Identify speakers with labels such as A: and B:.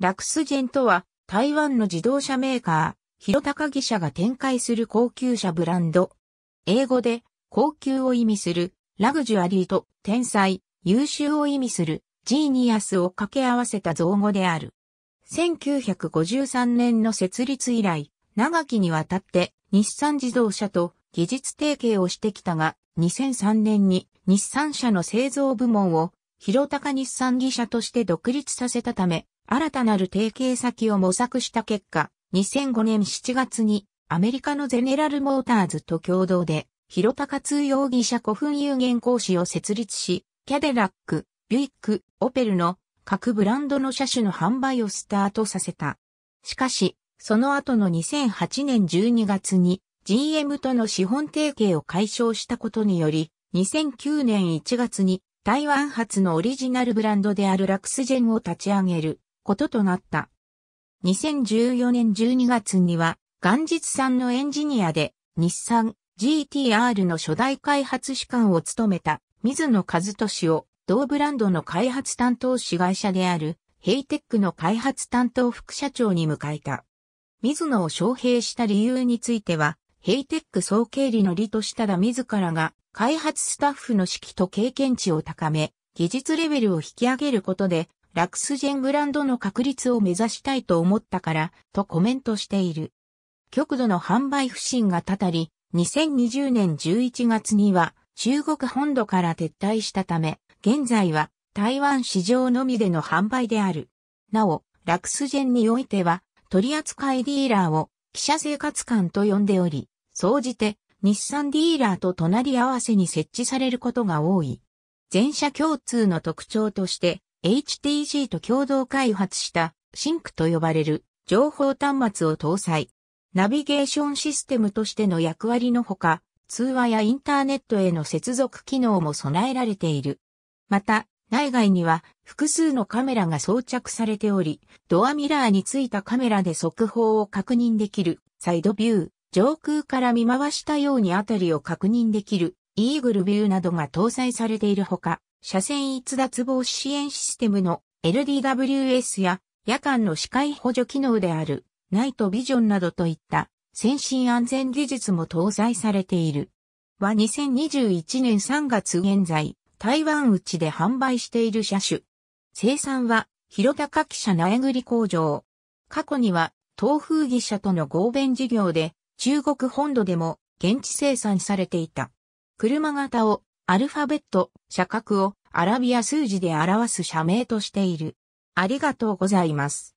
A: ラクスジェンとは、台湾の自動車メーカー、広高義社が展開する高級車ブランド。英語で、高級を意味する、ラグジュアリーと、天才、優秀を意味する、ジーニアスを掛け合わせた造語である。1953年の設立以来、長きにわたって日産自動車と技術提携をしてきたが、2003年に日産車の製造部門を広高日産技社として独立させたため、新たなる提携先を模索した結果、2005年7月にアメリカのゼネラルモーターズと共同で、広高通容疑者古墳有限講師を設立し、キャデラック、ビュイック、オペルの各ブランドの車種の販売をスタートさせた。しかし、その後の2008年12月に GM との資本提携を解消したことにより、2009年1月に台湾発のオリジナルブランドであるラクスジェンを立ち上げることとなった。2014年12月には、元日産のエンジニアで、日産 GTR の初代開発主幹を務めた、水野和俊を、同ブランドの開発担当子会社である、ヘイテックの開発担当副社長に迎えた。水野を招聘した理由については、ヘイテック総経理の理としただ自らが、開発スタッフの指揮と経験値を高め、技術レベルを引き上げることで、ラクスジェンブランドの確立を目指したいと思ったから、とコメントしている。極度の販売不振がたたり、2020年11月には中国本土から撤退したため、現在は台湾市場のみでの販売である。なお、ラクスジェンにおいては、取扱いディーラーを記者生活館と呼んでおり、総じて日産ディーラーと隣り合わせに設置されることが多い。全社共通の特徴として、HTC と共同開発した SYNC と呼ばれる情報端末を搭載。ナビゲーションシステムとしての役割のほか、通話やインターネットへの接続機能も備えられている。また、内外には複数のカメラが装着されており、ドアミラーについたカメラで速報を確認できるサイドビュー、上空から見回したようにあたりを確認できるイーグルビューなどが搭載されているほか、車線逸脱防止支援システムの LDWS や夜間の視界補助機能であるナイトビジョンなどといった先進安全技術も搭載されている。は2021年3月現在、台湾内で販売している車種。生産は、広高汽車苗栗工場。過去には、東風汽車との合弁事業で、中国本土でも現地生産されていた。車型をアルファベット、社格をアラビア数字で表す社名としている。ありがとうございます。